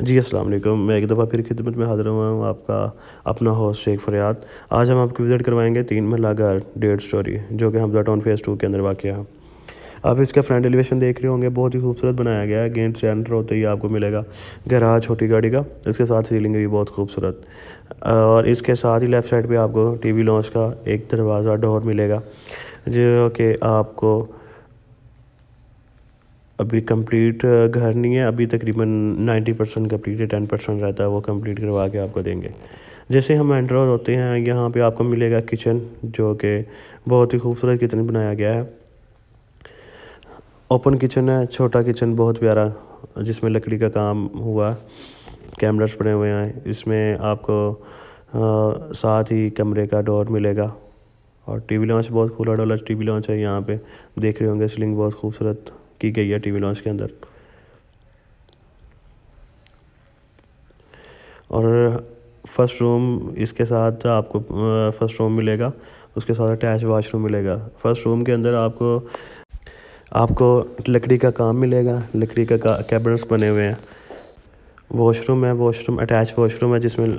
जी अस्सलाम वालेकुम मैं एक दफ़ा फिर खिदमत में हाज़िर हुआ हूँ आपका अपना होस्ट शेख फरियाद आज हम आपको विज़िट करवाएंगे तीन मरला घर डेढ़ स्टोरी जो कि हमजा टाउन फेज़ टू के अंदर वाक़ है आप इसका फ्रंट एलिवेशन देख रहे होंगे बहुत ही खूबसूरत बनाया गया है गेंट सेंटर होते ही आपको मिलेगा गहरा छोटी गाड़ी का इसके साथ सीलिंग भी बहुत खूबसूरत और इसके साथ ही लेफ़्ट साइड पर आपको टी वी लॉन्च का एक दरवाज़ा डोर मिलेगा जो कि आपको अभी कंप्लीट घर नहीं है अभी तकरीबन नाइन्टी परसेंट कम्प्लीट है टेन परसेंट रहता है वो कंप्लीट करवा के आपको देंगे जैसे हम एंटर होते हैं यहाँ पे आपको मिलेगा किचन जो कि बहुत ही खूबसूरत किचन बनाया गया है ओपन किचन है छोटा किचन बहुत प्यारा जिसमें लकड़ी का काम हुआ कैमराज बने हुए हैं इसमें आपको आ, साथ ही कमरे का डोर मिलेगा और टीवी लॉन्च बहुत खुला डोला टीवी लॉन्च है यहाँ पे देख रहे होंगे सीलिंग बहुत खूबसूरत की गई है टीवी लॉन्च के अंदर और फर्स्ट रूम इसके साथ आपको फर्स्ट रूम मिलेगा उसके साथ अटैच वाशरूम मिलेगा फर्स्ट रूम के अंदर आपको आपको लकड़ी का काम मिलेगा लकड़ी का, का कैबिनेट्स बने हुए हैं वॉशरूम है वॉशरूम अटैच वॉशरूम है जिसमें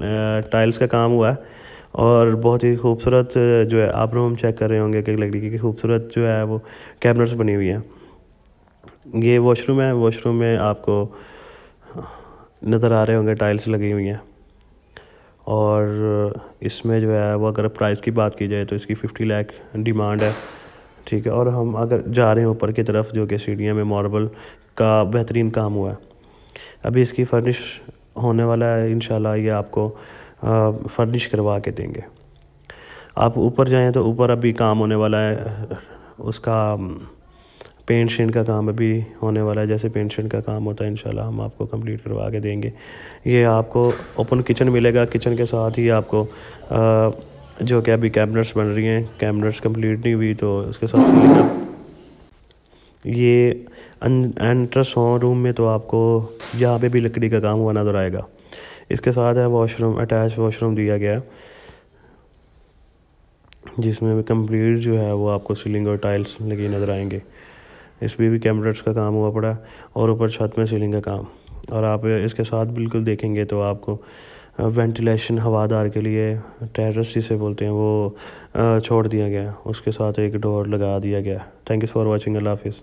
टाइल्स का काम हुआ है और बहुत ही खूबसूरत जो है आप रूम चेक कर रहे होंगे कि लकड़ी की खूबसूरत जो है वो कैबिनेट्स बनी हुई हैं ये वॉशरूम है वॉशरूम में आपको नज़र आ रहे होंगे टाइल्स लगी हुई हैं और इसमें जो है वो अगर प्राइस की बात की जाए तो इसकी फिफ्टी लाख डिमांड है ठीक है और हम अगर जा रहे हैं ऊपर की तरफ जो कि सीढ़ियाँ में मार्बल का बेहतरीन काम हुआ है अभी इसकी फर्निश होने वाला है इन ये आपको फर्निश करवा के देंगे आप ऊपर जाएँ तो ऊपर अभी काम होने वाला है उसका पेंट शेंट का काम अभी होने वाला है जैसे पेंट शेंट का काम होता है इंशाल्लाह हम आपको कंप्लीट करवा के देंगे ये आपको ओपन किचन मिलेगा किचन के साथ ही आपको आ, जो कि अभी कैबिनेट्स बन रही हैं कैबिनेट्स कंप्लीट नहीं हुई तो उसके साथ सीलिंग ये एंट्रस हो रूम में तो आपको यहाँ पे भी लकड़ी का काम हुआ नज़र आएगा इसके साथ है वॉशरूम अटैच वाशरूम दिया गया जिसमें कम्प्लीट जो है वो आपको सीलिंग और टाइल्स लगी नज़र आएंगे इस पर भी कैमरेट्स का काम हुआ पड़ा और ऊपर छत में सीलिंग का काम और आप इसके साथ बिल्कुल देखेंगे तो आपको वेंटिलेशन हवादार के लिए टेरस जिसे बोलते हैं वो छोड़ दिया गया उसके साथ एक डोर लगा दिया गया थैंक यू फॉर वॉचिंग अल्लाह हाफिज़